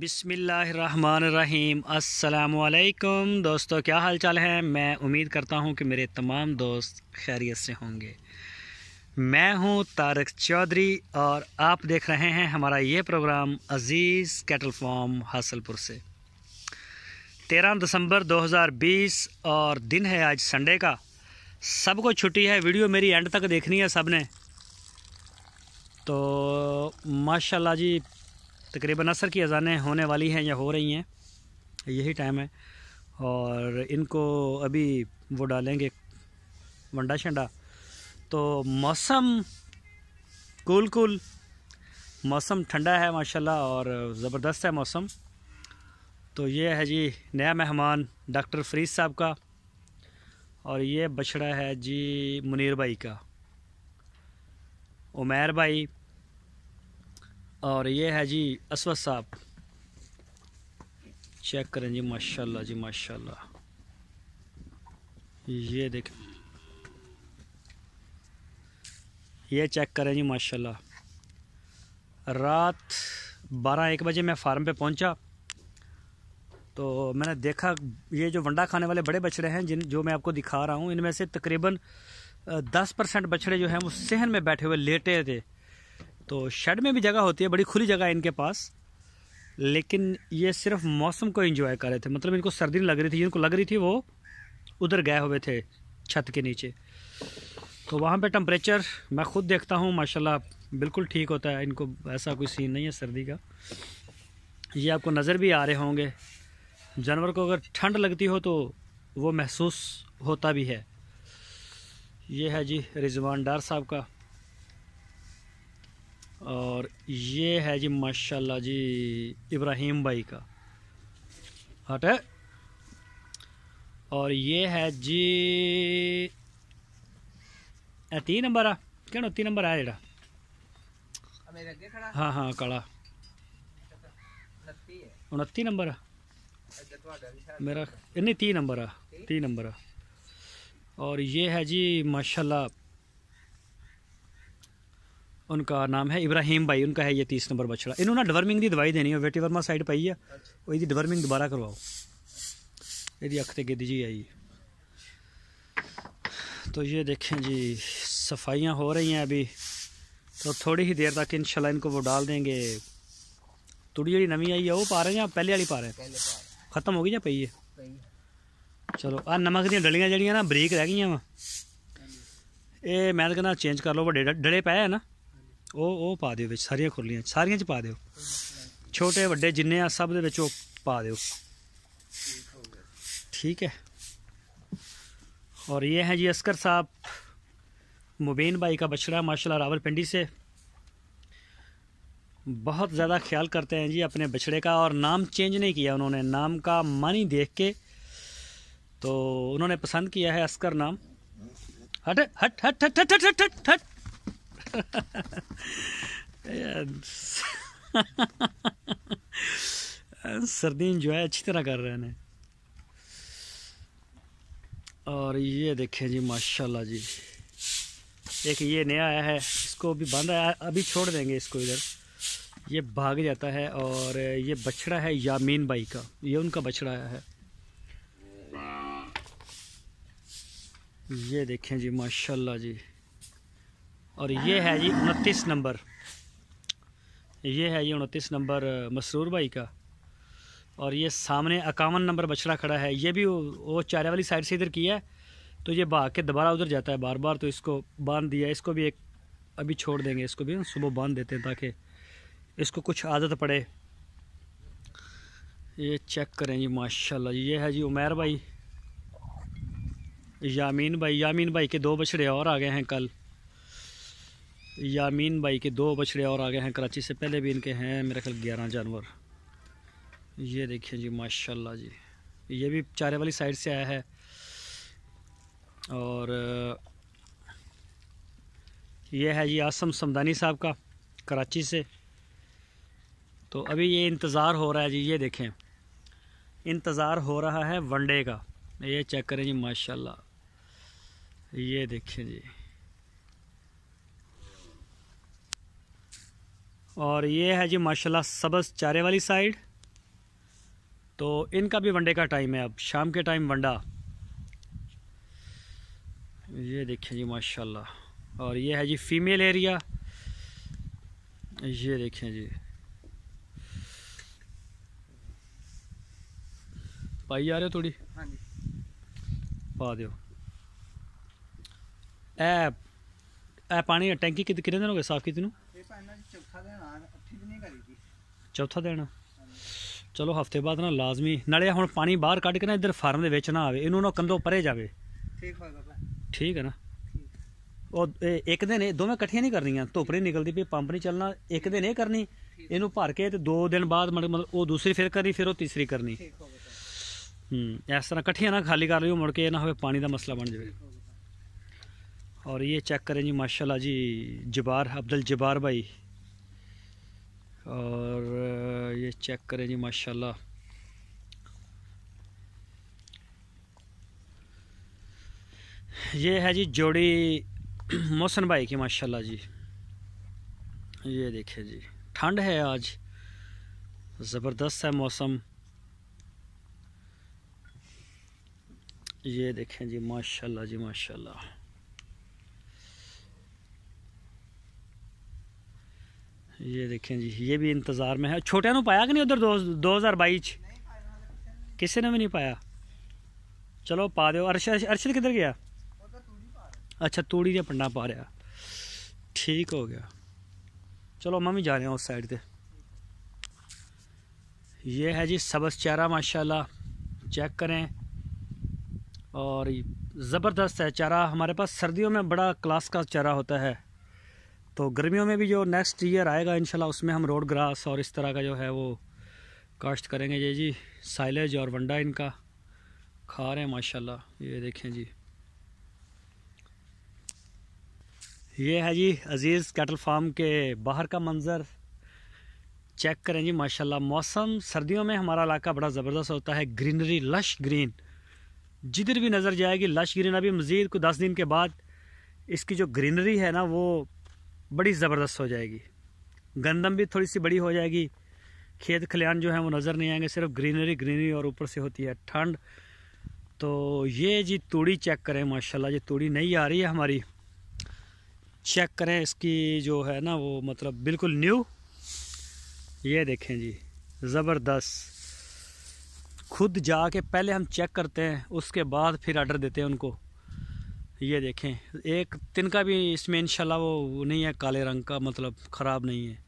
बिसमीम् अल्लाम दोस्तों क्या हाल चाल है मैं उम्मीद करता हूँ कि मेरे तमाम दोस्त खैरियत से होंगे मैं हूँ तारक चौधरी और आप देख रहे हैं हमारा ये programme Aziz cattle farm Hasalpur से 13 दिसंबर 2020 और दिन है आज संडे का सबको छुट्टी है वीडियो मेरी एंड तक देखनी है सब ने तो माशाल्लाह जी तकरीबन असर की अजानें होने वाली हैं या हो रही हैं यही टाइम है और इनको अभी वो डालेंगे वंडा शंडा तो मौसम कूल कूल मौसम ठंडा है माशाल्लाह और ज़बरदस्त है मौसम तो ये है जी नया मेहमान डॉक्टर फरीद साहब का और ये बछड़ा है जी मुनीर भाई का उमैर भाई और ये है जी असवद साहब चेक करें जी माशाल्लाह जी माशाल्लाह ये देखें ये चेक करें जी माशाल्लाह रात बारह एक बजे मैं फार्म पे पहुंचा तो मैंने देखा ये जो वंडा खाने वाले बड़े बछड़े हैं जिन जो मैं आपको दिखा रहा हूँ इनमें से तकरीबन दस परसेंट बछड़े जो हैं वो सहन में बैठे हुए लेटे थे तो शेड में भी जगह होती है बड़ी खुली जगह है इनके पास लेकिन ये सिर्फ मौसम को इन्जॉय कर रहे थे मतलब इनको सर्दी लग रही थी इनको लग रही थी वो उधर गए हुए थे छत के नीचे तो वहाँ पे टम्परेचर मैं ख़ुद देखता हूँ माशाल्लाह बिल्कुल ठीक होता है इनको ऐसा कोई सीन नहीं है सर्दी का ये आपको नज़र भी आ रहे होंगे जानवर को अगर ठंड लगती हो तो वो महसूस होता भी है ये है जी रिजवान डार साहब का और ये है जी माशाल्लाह जी इब्राहिम भाई का है और ये है जी ती नंबर आ क्या ती नंबर आ जरा हाँ हाँ कला उनती नंबर अच्छा, मेरा नहीं ती नंबर आ ती नंबर आ और ये है जी माशाल्लाह ਉਨਕਾ ਨਾਮ ਹੈ ਇਬਰਾਹੀਮ ਭਾਈ ਉਨਕਾ ਹੈ ਇਹ 30 ਨੰਬਰ ਬਛੜਾ ਇਹਨੂੰ ਨਾ ਡਵਰਮਿੰਗ ਦੀ ਦਵਾਈ ਦੇਣੀ ਹੈ ਵੇਟੀ ਵਰਮਾ ਸਾਈਡ ਪਈ ਆ ਉਹ ਇਹਦੀ ਡਵਰਮਿੰਗ ਦੁਬਾਰਾ ਕਰਵਾਓ ਇਹਦੀ ਅੱਖ ਤੇ ਗਿੱਦੀ ਜੀ ਆਈ ਤੋ ਇਹ ਦੇਖੇ ਜੀ ਸਫਾਈਆਂ ਹੋ ਰਹੀਆਂ ਅਭੀ ਤੋ ਥੋੜੀ ਹੀ ਦੇਰ ਤੱਕ ਇਨਸ਼ਾਅੱਲਾ ਇਨਕੋ ਵੋ ਡਾਲ ਦੇਂਗੇ ਤੁੜੀ ਜਿਹੜੀ ਨਵੀਂ ਆਈ ਆ ਉਹ ਪਾ ਰਹੇ ਆ ਪਹਿਲੇ ਵਾਲੀ ਪਾ ਰਹੇ ਖਤਮ ਹੋ ਗਈ ਜਾਂ ਪਈ ਹੈ ਚਲੋ ਆ ਨਮਕ ਦੀਆਂ ਡਲੀਆਂ ਜਿਹੜੀਆਂ ਨਾ ਬਰੀਕ ਰਹਿ ਗਈਆਂ ਵਾ ਇਹ ਮੈਂ ਕਹਿੰਦਾ ਚੇਂਜ ਕਰ ਲਓ ਵੱਡੇ ਡਲੇ ਪਏ ਆ ਨਾ वो पा ਪਾ ਦਿਓ सारिया ਸਾਰੀਆਂ सारिया पा दौ छोटे व्डे जिने सब ਜਿੰਨੇ ਆ ठीक है और ये हैं जी अस्कर साहब मुबेन भाई का बछड़ा रावल रावलपिंडी से बहुत ज़्यादा ख्याल करते हैं जी अपने बछड़े का और नाम चेंज नहीं किया उन्होंने नाम का मानी देख के तो उन्होंने पसंद किया है अस्कर नाम हट हट हट हट हट हट हट हट यार सर्दी इंजॉय अच्छी तरह कर रहे हैं और ये देखें जी माशाल्लाह जी एक ये नया आया है इसको अभी बंद आया अभी छोड़ देंगे इसको इधर ये भाग जाता है और ये बछड़ा है यामीन बाई का ये उनका बछड़ा आया है ये देखें जी माशाल्लाह जी और ये है जी उनतीस नंबर ये है ये उनतीस नंबर मसरूर भाई का और ये सामने अकावन नंबर बछड़ा खड़ा है ये भी वो चारे वाली साइड से इधर किया है तो ये भाग के दोबारा उधर जाता है बार बार तो इसको बांध दिया इसको भी एक अभी छोड़ देंगे इसको भी सुबह बांध देते हैं ताकि इसको कुछ आदत पड़े ये चेक करें जी माशाल्लाह ये है जी उमैर भाई यामीन भाई यामीन भाई के दो बछड़े और आ गए हैं कल यामीन भाई के दो बछड़े और आ गए हैं कराची से पहले भी इनके हैं मेरे ख्याल ग्यारह जानवर ये देखिए जी माशाल्लाह जी ये भी चारे वाली साइड से आया है और ये है जी आसम समदानी साहब का कराची से तो अभी ये इंतज़ार हो रहा है जी ये देखें इंतज़ार हो रहा है वनडे का ये चेक करें जी माशाल्लाह ये देखें जी और ये है जी माशाल्लाह सबस चारे वाली साइड तो इनका भी वनडे का टाइम है अब शाम के टाइम वंडा ये देखिए जी माशाल्लाह और ये है जी फीमेल एरिया ये देखें जी पाई जा रहे हो थोड़ी हाँ जी पा दो ए पानी टैंकी कितने दिन हो गए साफ कितनों ਚੌਥਾ ਦਿਨ ਆ ਅੱਠੀ ਚੌਥਾ ਦਿਨ ਚਲੋ ਹਫਤੇ ਬਾਅਦ ਨਾ ਲਾਜ਼ਮੀ ਨਾਲੇ ਹੁਣ ਪਾਣੀ ਬਾਹਰ ਕੱਢ ਕੇ ਨਾ ਇੱਧਰ ਫਾਰਮ ਦੇ ਵਿੱਚ ਨਾ ਆਵੇ ਇਹਨੂੰ ਨਾ ਕੰਦੋਂ ਪਰੇ ਜਾਵੇ ਠੀਕ ਹੋਗਾ ਠੀਕ ਹੈ ਨਾ ਉਹ ਇੱਕ ਦਿਨ ਇਹ ਦੋਵੇਂ ਇਕੱਠੀਆਂ ਨਹੀਂ ਕਰਨੀਆਂ ਧੁੱਪ ਨਹੀਂ ਨਿਕਲਦੀ ਵੀ ਪੰਪ ਨਹੀਂ ਚੱਲਣਾ ਇੱਕ ਦਿਨ ਇਹ ਕਰਨੀ ਇਹਨੂੰ ਭਰ ਕੇ ਤੇ ਦੋ ਦਿਨ ਬਾਅਦ ਮਤਲਬ ਉਹ ਦੂਸਰੀ ਫਿਰ ਕਰਨੀ ਫਿਰ ਉਹ ਤੀਸਰੀ ਕਰਨੀ ਠੀਕ ਹੂੰ ਇਸ ਤਰ੍ਹਾਂ ਇਕੱਠੀਆਂ ਨਾ ਖਾਲੀ ਕਰ ਲਿਓ ਮੁੜ ਕੇ ਇਹ ਨਾ ਹੋਵੇ ਪਾਣੀ ਦਾ ਮਸਲਾ ਬਣ ਜਾਵੇ और ये चेक करें जी माशाल्लाह जी जबार अब्दुल जबार भाई और ये चेक करें जी माशाल्लाह ये है जी जोड़ी मोहसन भाई की माशाल्लाह जी ये देखिए जी ठंड है आज ज़बरदस्त है मौसम ये देखें जी माशाल्लाह जी माशाल्लाह ये देखें जी ये भी इंतज़ार में है छोटे नु पाया कि नहीं उधर दो दो हज़ार बाईस किसी ने भी नहीं पाया चलो पा दो अरशद अरशद किधर गया अच्छा तूड़ी ने पन्ना पा रहा ठीक हो गया चलो भी जा रहे उस साइड से ये है जी सबस चारा माशाल्लाह चेक करें और ज़बरदस्त है चारा हमारे पास सर्दियों में बड़ा क्लास का चारा होता है तो गर्मियों में भी जो नेक्स्ट ईयर आएगा इनशाला उसमें हम रोड ग्रास और इस तरह का जो है वो काश्त करेंगे ये जी साइलेज और वंडा इनका खा रहे हैं माशाला ये देखें जी ये है जी अज़ीज़ कैटल फार्म के बाहर का मंज़र चेक करें जी माशाल्लाह मौसम सर्दियों में हमारा इलाका बड़ा ज़बरदस्त होता है ग्रीनरी लश ग्रीन जिधर भी नज़र जाएगी लश ग्रीन अभी मज़ीद को दस दिन के बाद इसकी जो ग्रीनरी है ना वो बड़ी ज़बरदस्त हो जाएगी गंदम भी थोड़ी सी बड़ी हो जाएगी खेत खलियान जो है वो नज़र नहीं आएंगे सिर्फ ग्रीनरी ग्रीनरी और ऊपर से होती है ठंड तो ये जी तूड़ी चेक करें माशाल्लाह जी तूड़ी नहीं आ रही है हमारी चेक करें इसकी जो है ना वो मतलब बिल्कुल न्यू ये देखें जी ज़बरदस्त खुद जा के पहले हम चेक करते हैं उसके बाद फिर आर्डर देते हैं उनको ये देखें एक तिनका भी इसमें इंशाल्लाह वो नहीं है काले रंग का मतलब ख़राब नहीं है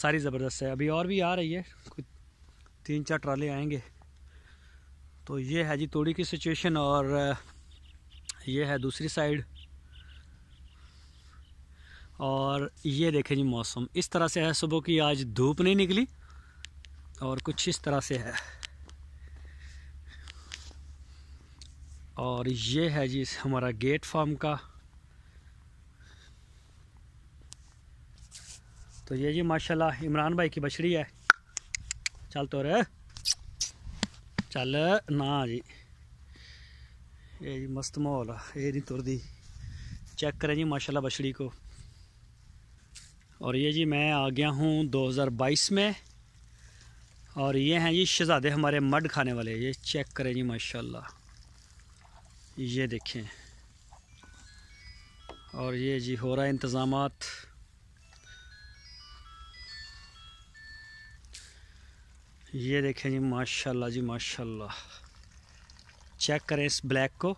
सारी ज़बरदस्त है अभी और भी आ रही है कुछ तीन चार ट्राले आएंगे तो ये है जी तोड़ी की सिचुएशन और ये है दूसरी साइड और ये देखें जी मौसम इस तरह से है सुबह की आज धूप नहीं निकली और कुछ इस तरह से है और ये है जी हमारा गेट फार्म का तो ये जी माशाल्लाह इमरान भाई की बछड़ी है चल तो रे चल ना जी ये जी मस्त माहौल ये नहीं तुरदी चेक करें जी माशाल्लाह बछड़ी को और ये जी मैं आ गया हूँ 2022 में और ये हैं जी शहज़ादे हमारे मड खाने वाले ये चेक करें जी माशाल्लाह ये देखें और ये जी हो रहा है इंतज़ाम ये देखें जी माशाल्लाह जी माशाल्लाह चेक करें इस ब्लैक को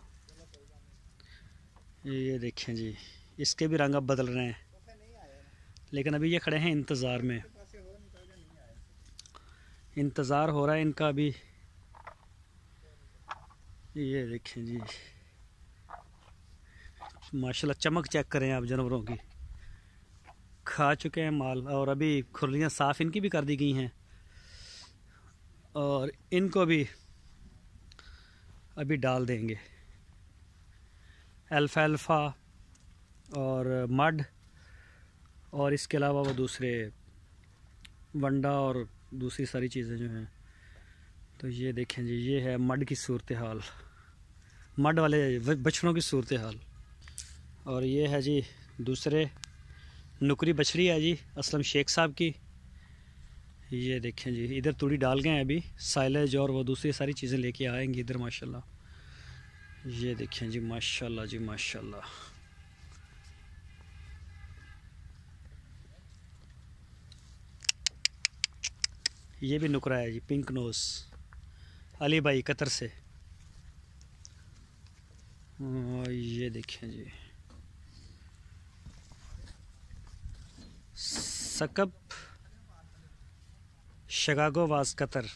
ये देखें जी इसके भी रंग अब बदल रहे हैं लेकिन अभी ये खड़े हैं इंतज़ार में इंतज़ार हो रहा है इनका अभी ये देखें जी माशाल्लाह चमक चेक करें आप जानवरों की खा चुके हैं माल और अभी खुरलियाँ साफ़ इनकी भी कर दी गई हैं और इनको भी अभी डाल देंगे अल्फा और मड और इसके अलावा वो दूसरे वंडा और दूसरी सारी चीज़ें जो हैं तो ये देखें जी ये है मड की सूरत हाल मड वाले बछड़ों की सूरत हाल और ये है जी दूसरे नुकरी बछड़ी है जी असलम शेख साहब की ये देखें जी इधर तुड़ी डाल गए हैं अभी साइलेज और वो दूसरी सारी चीज़ें लेके आएंगे इधर माशाल्लाह ये देखें जी माशाल्लाह जी माशाल्लाह ये भी नुकरा है जी पिंक नोज़ अली भाई कतर से हाँ, ये देखें जी सकब शगागो वास कतर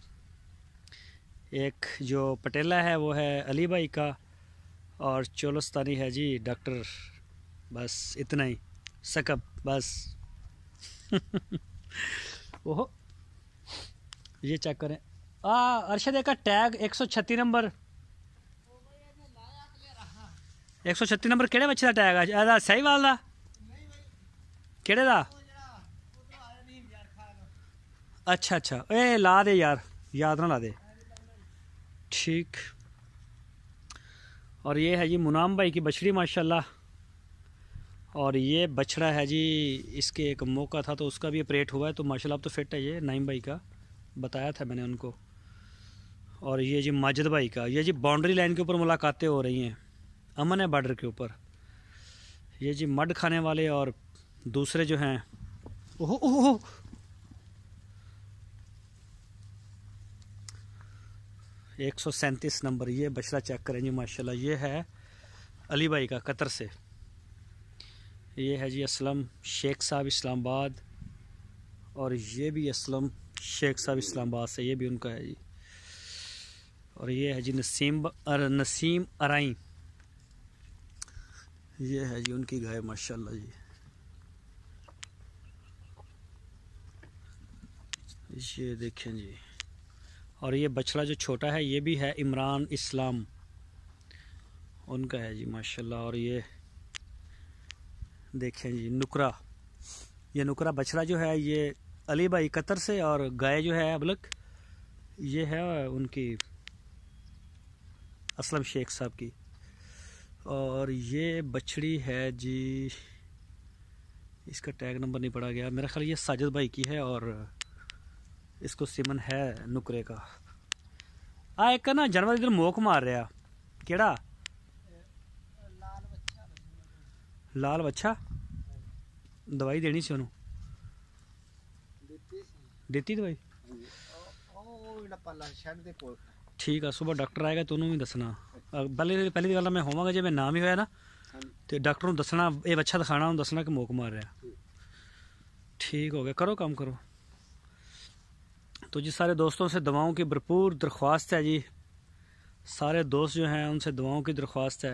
एक जो पटेला है वो है अली भाई का और चोलस्तानी है जी डॉक्टर बस इतना ही सकब बस ओहो ये चेक करें आ, अरशद का टैग एक सौ छत्ती नंबर एक सौ छत्ती नंबर केड़े बच्चे का टैग है सही वाल का केड़े का अच्छा अच्छा ए ला दे यार याद ना ला दे ठीक और ये है जी मुनाम भाई की बछड़ी माशाल्लाह और ये बछड़ा है जी इसके एक मौका था तो उसका भी अपरेट हुआ है तो माशाल्लाह अब तो फिट है ये नाइम भाई का बताया था मैंने उनको और ये जी माजिद भाई का ये जी बाउंड्री लाइन के ऊपर मुलाकातें हो रही हैं अमन है बॉर्डर के ऊपर ये जी मड खाने वाले और दूसरे जो हैं ओहो ओहो एक सौ सैंतीस नंबर ये बछड़ा चेक करें जी माशाल्लाह ये है अली भाई का कतर से ये है जी असलम शेख साहब इस्लामाबाद और ये भी असलम शेख साहब इस्लामाबाद से ये भी उनका है जी और ये है जी नसीम अर, नसीम अराई ये है जी उनकी गाय माशाल्लाह जी ये देखें जी और ये बछड़ा जो छोटा है ये भी है इमरान इस्लाम उनका है जी माशाल्लाह और ये देखें जी नुकरा ये नुकरा बछड़ा जो है ये अली भाई कतर से और गाय जो है अबलक ये है उनकी असलम शेख साहब की और ये बछड़ी है जी इसका टैग नंबर नहीं पड़ा गया मेरा ख्याल ये साजिद भाई की है और इसको सिमन है नुकरे का आ हाँ, एक ना जानवर इधर मोक मार रहा केड़ा लाल बच्छा दवाई देनी सी ओनू ਦਿੱਤੀ ਦਵਾਈ ਉਹ ਉਹ ਜਿਹੜਾ ठीक है सुबह डॉक्टर आएगा तो उन्होंने भी दसना पहली ਪਹਿਲੀ तो मैं होवगा ਹੋਵਾਂਗਾ मैं ਮੈਂ भी होया ना हाँ। तो डॉक्टर दसना ਨੂੰ ਦੱਸਣਾ ਇਹ ਬੱਚਾ ਦਿਖਾਣਾ ਉਹਨੂੰ ਦੱਸਣਾ ਕਿ ਮੋਕ ਮਾਰ ठीक हो गया करो काम करो तो जी सारे दोस्तों से दवाओं की भरपूर दरख्वास्त है जी सारे दोस्त जो हैं उनसे दवाओं की दरख्वास्त है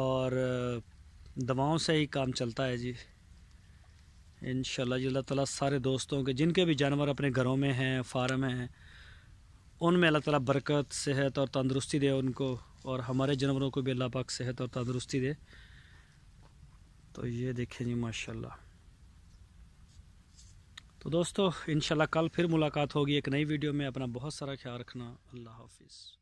और दवाओं से ही काम चलता है जी इन जी अल्लाह ताला सारे दोस्तों के जिनके भी जानवर अपने घरों में हैं फार्म हैं उनमें अल्लाह ताला बरकत सेहत और तंदरुस्ती दे उनको और हमारे जानवरों को भी अल्लाह पाक सेहत और तंदरुस्ती दे तो ये देखें जी माशाल्लाह तो दोस्तों इनशाला कल फिर मुलाकात होगी एक नई वीडियो में अपना बहुत सारा ख्याल रखना अल्लाह हाफिज़